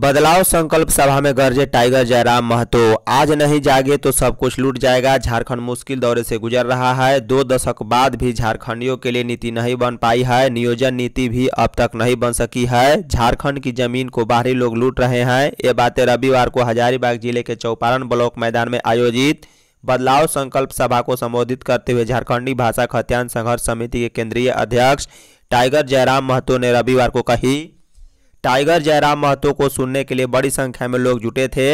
बदलाव संकल्प सभा में गर्जे टाइगर जयराम महतो आज नहीं जागे तो सब कुछ लूट जाएगा झारखंड मुश्किल दौरे से गुजर रहा है दो दशक बाद भी झारखंडियों के लिए नीति नहीं बन पाई है नियोजन नीति भी अब तक नहीं बन सकी है झारखंड की जमीन को बाहरी लोग लूट रहे हैं ये बातें रविवार को हजारीबाग जिले के चौपारण ब्लॉक मैदान में आयोजित बदलाव संकल्प सभा को संबोधित करते हुए झारखंडी भाषा खत्यान संघर्ष समिति के केंद्रीय अध्यक्ष टाइगर जयराम महतो ने रविवार को कही टाइगर जयराम महतो को सुनने के लिए बड़ी संख्या में लोग जुटे थे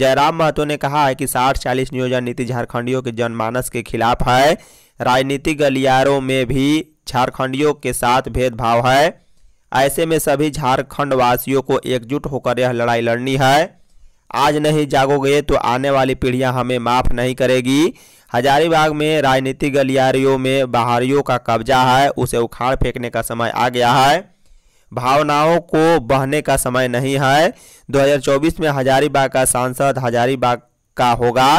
जयराम महतो ने कहा है कि साठ चालीस नियोजन नीति झारखंडियों के जनमानस के खिलाफ है राजनीतिक गलियारों में भी झारखंडियों के साथ भेदभाव है ऐसे में सभी झारखंड वासियों को एकजुट होकर यह लड़ाई लड़नी है आज नहीं जागोगे तो आने वाली पीढ़ियां हमें माफ़ नहीं करेगी हजारीबाग में राजनीतिक गलियारियों में बाहरियों का कब्जा है उसे उखाड़ फेंकने का समय आ गया है भावनाओं को बहने का समय नहीं है 2024 में हजारीबाग का सांसद हजारीबाग का होगा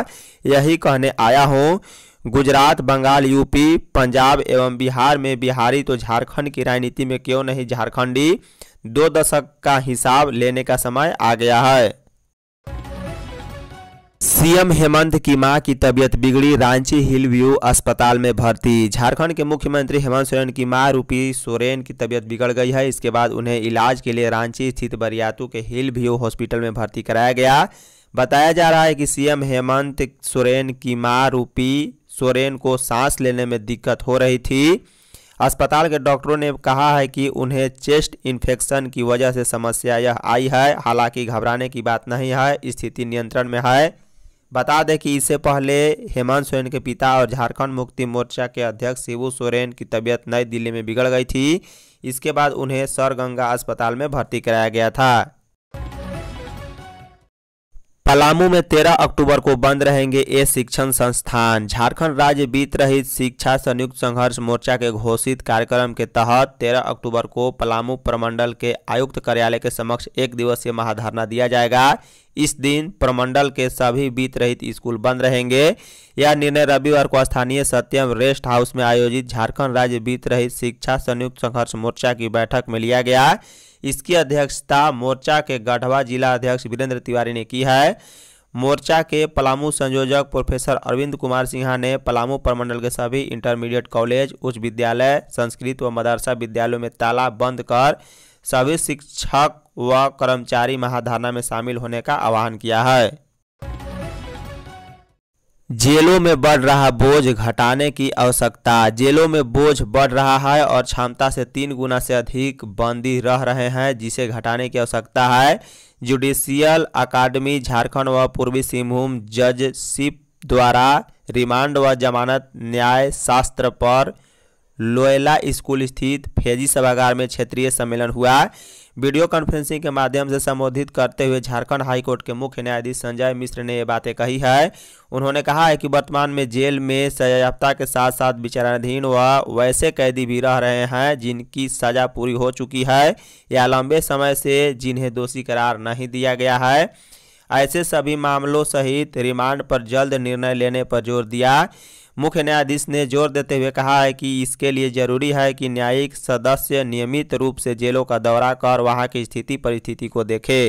यही कहने आया हूँ गुजरात बंगाल यूपी पंजाब एवं बिहार में बिहारी तो झारखंड की राजनीति में क्यों नहीं झारखंडी दो दशक का हिसाब लेने का समय आ गया है सीएम हेमंत की मां की तबीयत बिगड़ी रांची हिल व्यू अस्पताल में भर्ती झारखंड के मुख्यमंत्री हेमंत सोरेन की मां रूपी सोरेन की तबीयत बिगड़ गई है इसके बाद उन्हें इलाज के लिए रांची स्थित बरियातू के हिल व्यू हॉस्पिटल में भर्ती कराया गया बताया जा रहा है कि सीएम हेमंत सोरेन की मां रूपी सोरेन को सांस लेने में दिक्कत हो रही थी अस्पताल के डॉक्टरों ने कहा है कि उन्हें चेस्ट इन्फेक्शन की वजह से समस्या यह आई है हालांकि घबराने की बात नहीं है स्थिति नियंत्रण में है बता दें कि इससे पहले हेमंत सोरेन के पिता और झारखंड मुक्ति मोर्चा के अध्यक्ष शिवू सोरेन की तबीयत नई दिल्ली में बिगड़ गई थी इसके बाद उन्हें सर गंगा अस्पताल में भर्ती कराया गया था पलामू में 13 अक्टूबर को बंद रहेंगे ये शिक्षण संस्थान झारखंड राज्य वित्त रहित शिक्षा संयुक्त संघर्ष मोर्चा के घोषित कार्यक्रम के तहत 13 अक्टूबर को पलामू प्रमंडल के आयुक्त कार्यालय के समक्ष एक दिवसीय महाधरना दिया जाएगा इस दिन प्रमंडल के सभी बीत रहित स्कूल बंद रहेंगे यह निर्णय रविवार को स्थानीय सत्यम रेस्ट हाउस में आयोजित झारखंड राज्य वित्त रहित शिक्षा संयुक्त संघर्ष मोर्चा की बैठक में लिया गया इसकी अध्यक्षता मोर्चा के गढ़वा जिला अध्यक्ष वीरेंद्र तिवारी ने की है मोर्चा के पलामू संयोजक प्रोफेसर अरविंद कुमार सिन्हा ने पलामू प्रमंडल के सभी इंटरमीडिएट कॉलेज उच्च विद्यालय संस्कृत व मदरसा विद्यालयों में ताला बंद कर सभी शिक्षक व कर्मचारी महाधारणा में शामिल होने का आह्वान किया है जेलों में बढ़ रहा बोझ घटाने की आवश्यकता जेलों में बोझ बढ़ रहा है और क्षमता से तीन गुना से अधिक बंदी रह रहे हैं जिसे घटाने की आवश्यकता है जुडिशियल अकादमी झारखंड व पूर्वी सिंहभूम जजशिप द्वारा रिमांड व जमानत न्याय शास्त्र पर लोयला स्कूल स्थित फेजी सभागार में क्षेत्रीय सम्मेलन हुआ वीडियो कॉन्फ्रेंसिंग के माध्यम से संबोधित करते हुए झारखंड हाईकोर्ट के मुख्य न्यायाधीश संजय मिश्र ने ये बातें कही है उन्होंने कहा है कि वर्तमान में जेल में सजायाफ्ता के साथ साथ विचाराधीन व वैसे कैदी भी रह रहे हैं जिनकी सजा पूरी हो चुकी है या लंबे समय से जिन्हें दोषी करार नहीं दिया गया है ऐसे सभी मामलों सहित रिमांड पर जल्द निर्णय लेने पर जोर दिया मुख्य न्यायाधीश ने जोर देते हुए कहा है कि इसके लिए जरूरी है कि न्यायिक सदस्य नियमित रूप से जेलों का दौरा कर वहां की स्थिति परिस्थिति को देखे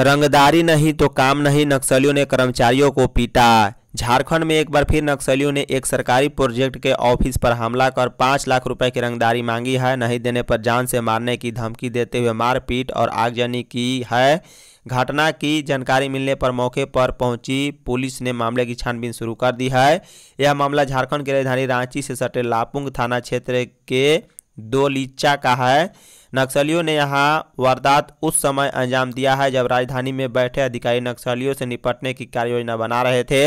रंगदारी नहीं तो काम नहीं नक्सलियों ने कर्मचारियों को पीटा झारखंड में एक बार फिर नक्सलियों ने एक सरकारी प्रोजेक्ट के ऑफिस पर हमला कर पाँच लाख रुपए की रंगदारी मांगी है नहीं देने पर जान से मारने की धमकी देते हुए मारपीट और आगजनी की है घटना की जानकारी मिलने पर मौके पर पहुंची पुलिस ने मामले की छानबीन शुरू कर दी है यह मामला झारखंड की राजधानी रांची से सटे लापुंग थाना क्षेत्र के दोलीचा का है नक्सलियों ने यहां वारदात उस समय अंजाम दिया है जब राजधानी में बैठे अधिकारी नक्सलियों से निपटने की कार्ययोजना बना रहे थे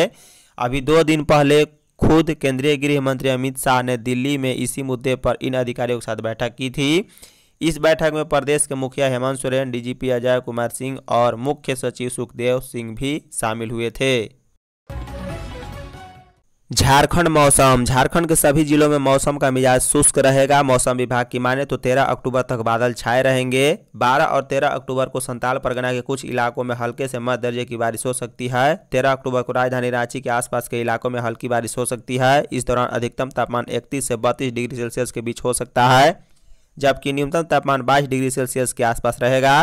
अभी दो दिन पहले खुद केंद्रीय गृह मंत्री अमित शाह ने दिल्ली में इसी मुद्दे पर इन अधिकारियों के साथ बैठक की थी इस बैठक में प्रदेश के मुखिया हेमंत सोरेन डीजीपी अजय कुमार सिंह और मुख्य सचिव सुखदेव सिंह भी शामिल हुए थे झारखंड मौसम झारखंड के सभी जिलों में मौसम का मिजाज शुष्क रहेगा मौसम विभाग की माने तो 13 अक्टूबर तक बादल छाए रहेंगे 12 और 13 अक्टूबर को संताल परगना के कुछ इलाकों में हल्के से मध्य दर्जे की बारिश हो सकती है 13 अक्टूबर को राजधानी रांची के आसपास के इलाकों में हल्की बारिश हो सकती है इस दौरान अधिकतम तापमान इकतीस से बत्तीस डिग्री सेल्सियस के बीच हो सकता है जबकि न्यूनतम तापमान बाईस डिग्री सेल्सियस के आसपास रहेगा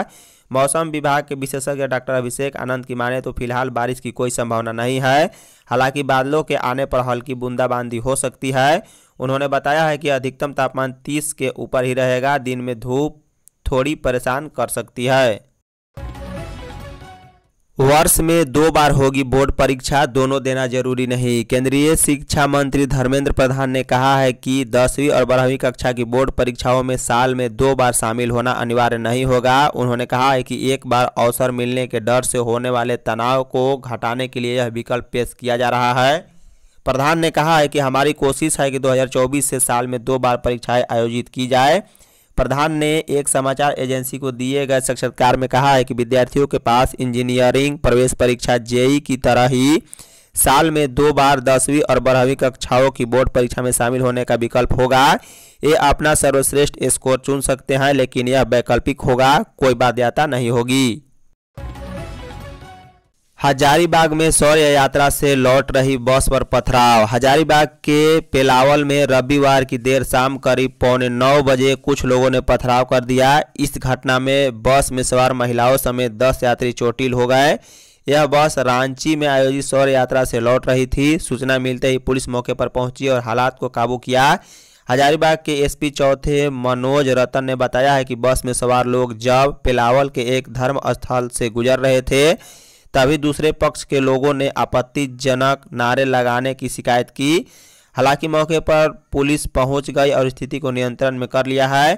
मौसम विभाग के विशेषज्ञ डॉक्टर अभिषेक आनंद की माने तो फिलहाल बारिश की कोई संभावना नहीं है हालांकि बादलों के आने पर हल्की बूंदाबांदी हो सकती है उन्होंने बताया है कि अधिकतम तापमान तीस के ऊपर ही रहेगा दिन में धूप थोड़ी परेशान कर सकती है वर्ष में दो बार होगी बोर्ड परीक्षा दोनों देना जरूरी नहीं केंद्रीय शिक्षा मंत्री धर्मेंद्र प्रधान ने कहा है कि दसवीं और बारहवीं कक्षा की बोर्ड परीक्षाओं में साल में दो बार शामिल होना अनिवार्य नहीं होगा उन्होंने कहा है कि एक बार अवसर मिलने के डर से होने वाले तनाव को घटाने के लिए यह विकल्प पेश किया जा रहा है प्रधान ने कहा है कि हमारी कोशिश है कि दो से साल में दो बार परीक्षाएँ आयोजित की जाए प्रधान ने एक समाचार एजेंसी को दिए गए साक्षात्कार में कहा है कि विद्यार्थियों के पास इंजीनियरिंग प्रवेश परीक्षा जेई की तरह ही साल में दो बार दसवीं और बारहवीं कक्षाओं की बोर्ड परीक्षा में शामिल होने का विकल्प होगा ये अपना सर्वश्रेष्ठ स्कोर चुन सकते हैं लेकिन यह वैकल्पिक होगा कोई बाध्यता नहीं होगी हजारीबाग में शौर्य यात्रा से लौट रही बस पर पथराव हजारीबाग के पेलावल में रविवार की देर शाम करीब पौने नौ बजे कुछ लोगों ने पथराव कर दिया इस घटना में बस में सवार महिलाओं समेत दस यात्री चोटिल हो गए यह बस रांची में आयोजित शौर्य यात्रा से लौट रही थी सूचना मिलते ही पुलिस मौके पर पहुंची और हालात को काबू किया हजारीबाग के एसपी चौथे मनोज रतन ने बताया है कि बस में सवार लोग जब पेलावल के एक धर्म स्थल से गुजर रहे थे तभी दूसरे पक्ष के लोगों ने आपत्तिजनक नारे लगाने की शिकायत की हालांकि मौके पर पुलिस पहुंच गई और स्थिति को नियंत्रण में कर लिया है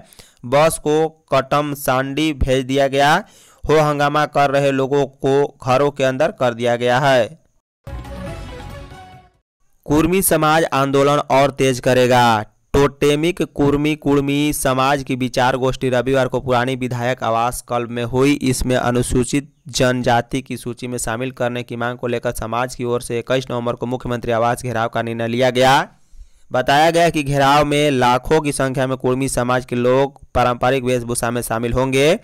बस को कटम सांडी भेज दिया गया हो हंगामा कर रहे लोगों को घरों के अंदर कर दिया गया है कुर्मी समाज आंदोलन और तेज करेगा टोटेमिक कुर्मी कुर्मी समाज की विचार गोष्ठी रविवार को पुरानी विधायक आवास कल्ब में हुई इसमें अनुसूचित जनजाति की सूची में शामिल करने की मांग को लेकर समाज की ओर से इक्कीस नवंबर को मुख्यमंत्री आवास घेराव का निर्णय लिया गया बताया गया कि घेराव में लाखों की संख्या में कुर्मी समाज के लोग पारंपरिक वेशभूषा में शामिल होंगे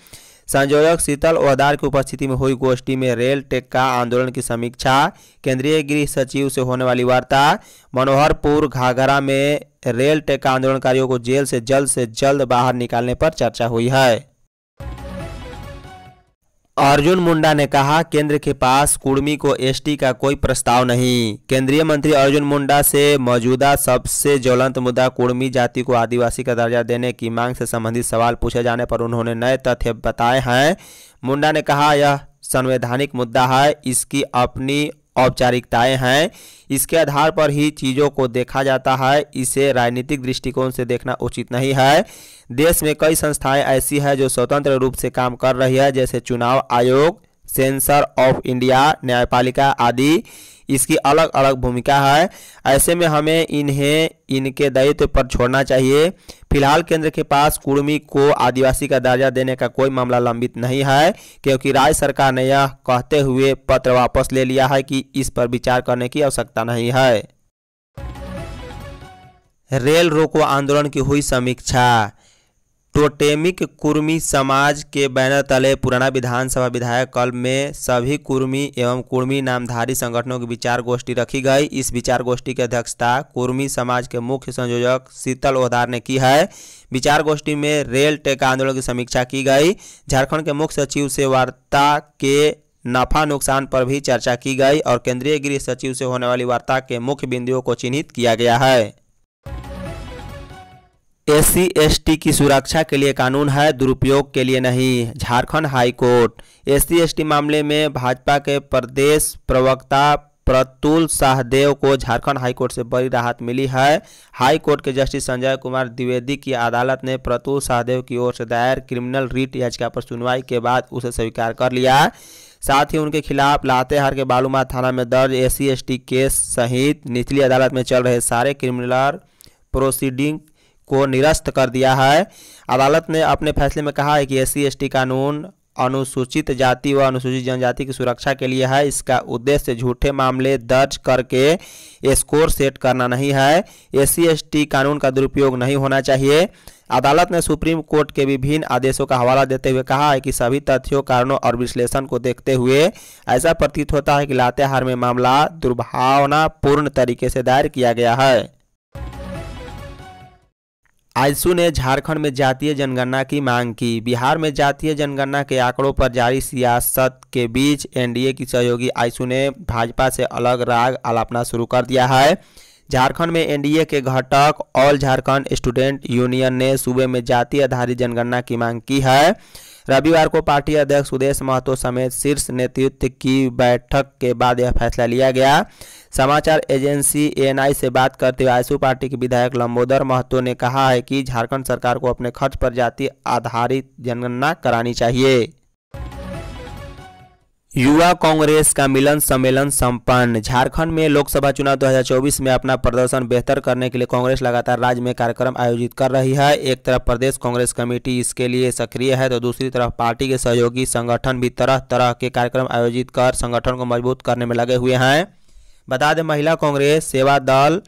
संयोजक शीतल ओहदार की उपस्थिति में हुई गोष्ठी में रेल टेक्का आंदोलन की समीक्षा केंद्रीय गृह सचिव से होने वाली वार्ता मनोहरपुर घाघरा में रेल टेका आंदोलनकारियों को जेल से जल्द से जल्द बाहर निकालने पर चर्चा हुई है अर्जुन मुंडा ने कहा केंद्र के पास कुर्मी को एसटी का कोई प्रस्ताव नहीं केंद्रीय मंत्री अर्जुन मुंडा से मौजूदा सबसे ज्वलंत मुद्दा कुर्मी जाति को आदिवासी का दर्जा देने की मांग से संबंधित सवाल पूछे जाने पर उन्होंने नए तथ्य बताए हैं मुंडा ने कहा यह संवैधानिक मुद्दा है इसकी अपनी औपचारिकताएं हैं इसके आधार पर ही चीज़ों को देखा जाता है इसे राजनीतिक दृष्टिकोण से देखना उचित नहीं है देश में कई संस्थाएं ऐसी हैं जो स्वतंत्र रूप से काम कर रही है जैसे चुनाव आयोग सेंसर ऑफ इंडिया न्यायपालिका आदि इसकी अलग अलग भूमिका है ऐसे में हमें इन्हें इनके दायित्व पर छोड़ना चाहिए फिलहाल केंद्र के पास कुर्मी को आदिवासी का दर्जा देने का कोई मामला लंबित नहीं है क्योंकि राज्य सरकार ने यह कहते हुए पत्र वापस ले लिया है कि इस पर विचार करने की आवश्यकता नहीं है रेल रोको आंदोलन की हुई समीक्षा टोटेमिक कुर्मी समाज के बैनर तले पुराना विधानसभा विधायक कल में सभी कुर्मी एवं कुर्मी नामधारी संगठनों की विचार गोष्ठी रखी गई इस विचार गोष्ठी की अध्यक्षता कुर्मी समाज के मुख्य संयोजक शीतल ओधार ने की है विचार गोष्ठी में रेल टेका आंदोलन की समीक्षा की गई झारखंड के मुख्य सचिव से वार्ता के नफा नुकसान पर भी चर्चा की गई और केंद्रीय गृह सचिव से होने वाली वार्ता के मुख्य बिंदुओं को चिन्हित किया गया है एस सी एस टी की सुरक्षा के लिए कानून है दुरुपयोग के लिए नहीं Jharkhand high court S C S T मामले में भाजपा के प्रदेश प्रवक्ता प्रतुल शाहदेव को झारखंड हाईकोर्ट से बड़ी राहत मिली है हाईकोर्ट के जस्टिस संजय कुमार द्विवेदी की अदालत ने प्रतुल शाहदेव की ओर से दायर क्रिमिनल रीट याचिका पर सुनवाई के बाद उसे स्वीकार कर लिया साथ ही उनके खिलाफ लातेहार के बालूमा थाना में दर्ज एस सी केस सहित निचली अदालत में चल रहे सारे क्रिमिनल प्रोसीडिंग को निरस्त कर दिया है अदालत ने अपने फैसले में कहा है कि एस सी कानून अनुसूचित जाति व अनुसूचित जनजाति की सुरक्षा के लिए है इसका उद्देश्य झूठे मामले दर्ज करके स्कोर सेट करना नहीं है एस सी कानून का दुरुपयोग नहीं होना चाहिए अदालत ने सुप्रीम कोर्ट के विभिन्न आदेशों का हवाला देते हुए कहा है कि सभी तथ्यों कारणों और विश्लेषण को देखते हुए ऐसा प्रतीत होता है कि लातेहार में मामला दुर्भावनापूर्ण तरीके से दायर किया गया है आजसू ने झारखंड में जातीय जनगणना की मांग की बिहार में जातीय जनगणना के आंकड़ों पर जारी सियासत के बीच एनडीए की सहयोगी आजसू ने भाजपा से अलग राग आलापना शुरू कर दिया है झारखंड में एनडीए के घटक ऑल झारखंड स्टूडेंट यूनियन ने सूबे में जाति आधारित जनगणना की मांग की है रविवार को पार्टी अध्यक्ष सुदेश महतो समेत शीर्ष नेतृत्व की बैठक के बाद यह फैसला लिया गया समाचार एजेंसी एएनआई से बात करते हुए आयसू पार्टी के विधायक लंबोदर महतो ने कहा है कि झारखंड सरकार को अपने खर्च पर जाति आधारित जनगणना करानी चाहिए युवा कांग्रेस का मिलन सम्मेलन संपन्न झारखंड में लोकसभा चुनाव 2024 में अपना प्रदर्शन बेहतर करने के लिए कांग्रेस लगातार राज्य में कार्यक्रम आयोजित कर रही है एक तरफ प्रदेश कांग्रेस कमेटी इसके लिए सक्रिय है तो दूसरी तरफ पार्टी के सहयोगी संगठन भी तरह तरह के कार्यक्रम आयोजित कर संगठन को मजबूत करने में लगे हुए हैं बता दें महिला कांग्रेस सेवा दल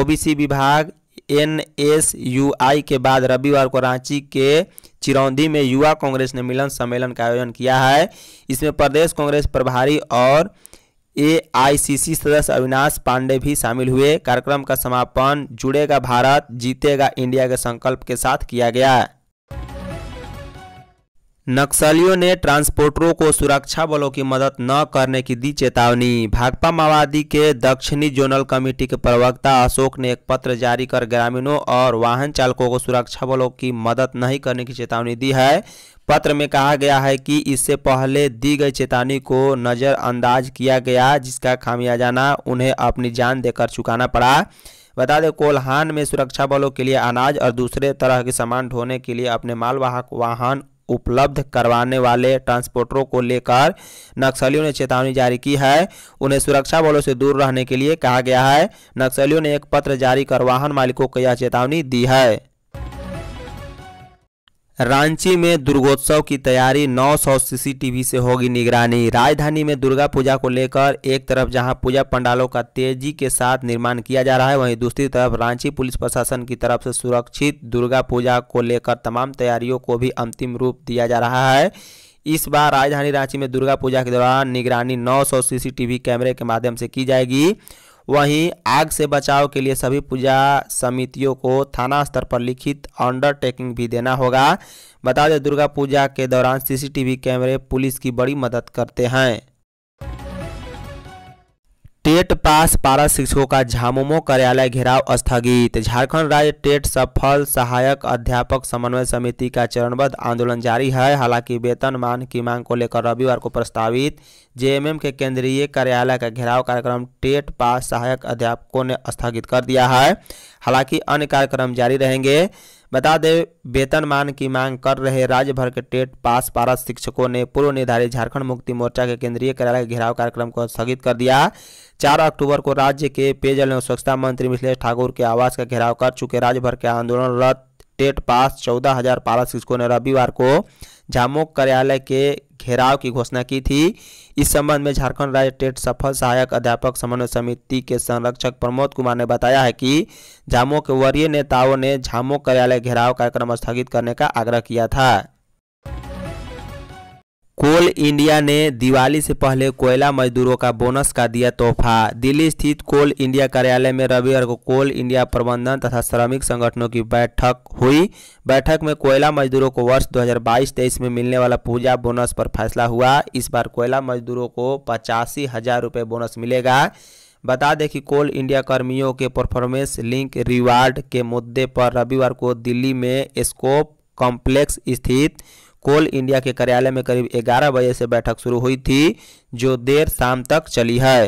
ओबीसी विभाग एन एस यू आई के बाद रविवार को रांची के चिरौंदी में युवा कांग्रेस ने मिलन सम्मेलन का आयोजन किया है इसमें प्रदेश कांग्रेस प्रभारी और एआईसीसी सदस्य अविनाश पांडे भी शामिल हुए कार्यक्रम का समापन जुड़ेगा भारत जीतेगा इंडिया के संकल्प के साथ किया गया नक्सलियों ने ट्रांसपोर्टरों को सुरक्षा बलों की मदद न करने की दी चेतावनी भाकपा माओवादी के दक्षिणी जोनल कमेटी के प्रवक्ता अशोक ने एक पत्र जारी कर ग्रामीणों और वाहन चालकों को सुरक्षा बलों की मदद नहीं करने की चेतावनी दी है पत्र में कहा गया है कि इससे पहले दी गई चेतावनी को नज़रअंदाज किया गया जिसका खामियाजाना उन्हें अपनी जान देकर चुकाना पड़ा बता दें कोल्हान में सुरक्षा बलों के लिए अनाज और दूसरे तरह के सामान ढोने के लिए अपने मालवाहक वाहन उपलब्ध करवाने वाले ट्रांसपोर्टरों को लेकर नक्सलियों ने चेतावनी जारी की है उन्हें सुरक्षा बलों से दूर रहने के लिए कहा गया है नक्सलियों ने एक पत्र जारी कर वाहन मालिकों को यह चेतावनी दी है रांची में दुर्गोत्सव की तैयारी 900 सीसीटीवी से होगी निगरानी राजधानी में दुर्गा पूजा को लेकर एक तरफ जहां पूजा पंडालों का तेजी के साथ निर्माण किया जा रहा है वहीं दूसरी तरफ रांची पुलिस प्रशासन की तरफ से सुरक्षित दुर्गा पूजा को लेकर तमाम तैयारियों को भी अंतिम रूप दिया जा रहा है इस बार राजधानी रांची में दुर्गा पूजा के दौरान निगरानी नौ सीसीटीवी कैमरे के माध्यम से की जाएगी वहीं आग से बचाव के लिए सभी पूजा समितियों को थाना स्तर पर लिखित अंडरटेकिंग भी देना होगा बता दें दुर्गा पूजा के दौरान सीसीटीवी कैमरे पुलिस की बड़ी मदद करते हैं टेट पास पारा शिक्षकों का झामुमो कार्यालय घेराव स्थगित झारखंड राज्य टेट सफल सहायक अध्यापक समन्वय समिति का चरणबद्ध आंदोलन जारी है हालांकि वेतन मान की मांग को लेकर रविवार को प्रस्तावित जेएमएम के केंद्रीय कार्यालय का घेराव कार्यक्रम टेट पास सहायक अध्यापकों ने स्थगित कर दिया है हालांकि अन्य कार्यक्रम जारी रहेंगे बता दें वेतनमान की मांग कर रहे राज्य भर के टेट पास पारा शिक्षकों ने पूर्व निर्धारित झारखंड मुक्ति मोर्चा के केंद्रीय कार्यालय घेराव कार्यक्रम को स्थगित कर दिया चार अक्टूबर को राज्य के पेयजल एवं स्वच्छता मंत्री मिथिलेश ठाकुर के आवास का घेराव कर चुके राज्य भर के आंदोलनरत टेट पास चौदह हजार पारा शिक्षकों ने रविवार को झामुक कार्यालय के घेराव की घोषणा की थी इस संबंध में झारखंड राज्य टेट सफल सहायक अध्यापक समन्वय समिति के संरक्षक प्रमोद कुमार ने बताया है कि झामुक के वरीय नेताओं ने झामुक कार्यालय घेराव कार्यक्रम स्थगित करने का आग्रह किया था कोल इंडिया ने दिवाली से पहले कोयला मजदूरों का बोनस का दिया तोहफा दिल्ली स्थित कोल इंडिया कार्यालय में रविवार को कोल इंडिया प्रबंधन तथा श्रमिक संगठनों की बैठक हुई बैठक में कोयला मजदूरों को वर्ष 2022-23 में मिलने वाला पूजा बोनस पर फैसला हुआ इस बार कोयला मजदूरों को पचासी हजार रुपये बोनस मिलेगा बता दें कि कोल इंडिया कर्मियों के परफॉर्मेंस लिंक रिवार्ड के मुद्दे पर रविवार को दिल्ली में स्कोप कॉम्प्लेक्स स्थित कोल इंडिया के कार्यालय में करीब 11 बजे से बैठक शुरू हुई थी जो देर शाम तक चली है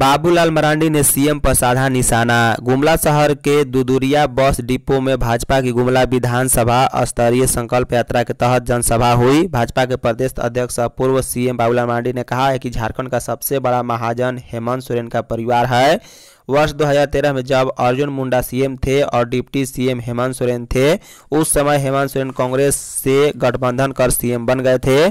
बाबूलाल मरांडी ने सीएम पर साधा निशाना गुमला शहर के दुदुरिया बस डिपो में भाजपा की गुमला विधानसभा स्तरीय संकल्प यात्रा के तहत जनसभा हुई भाजपा के प्रदेश अध्यक्ष और पूर्व सीएम बाबूलाल मरांडी ने कहा है कि झारखंड का सबसे बड़ा महाजन हेमंत सोरेन का परिवार है वर्ष 2013 में जब अर्जुन मुंडा सीएम थे और डिप्टी सीएम हेमंत सोरेन थे उस समय हेमंत सोरेन कांग्रेस से गठबंधन कर सीएम बन गए थे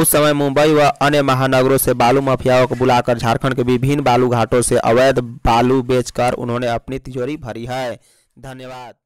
उस समय मुंबई व अन्य महानगरों से बालू माफियाओं को बुलाकर झारखंड के विभिन्न बालू घाटों से अवैध बालू बेचकर उन्होंने अपनी तिजोरी भरी है धन्यवाद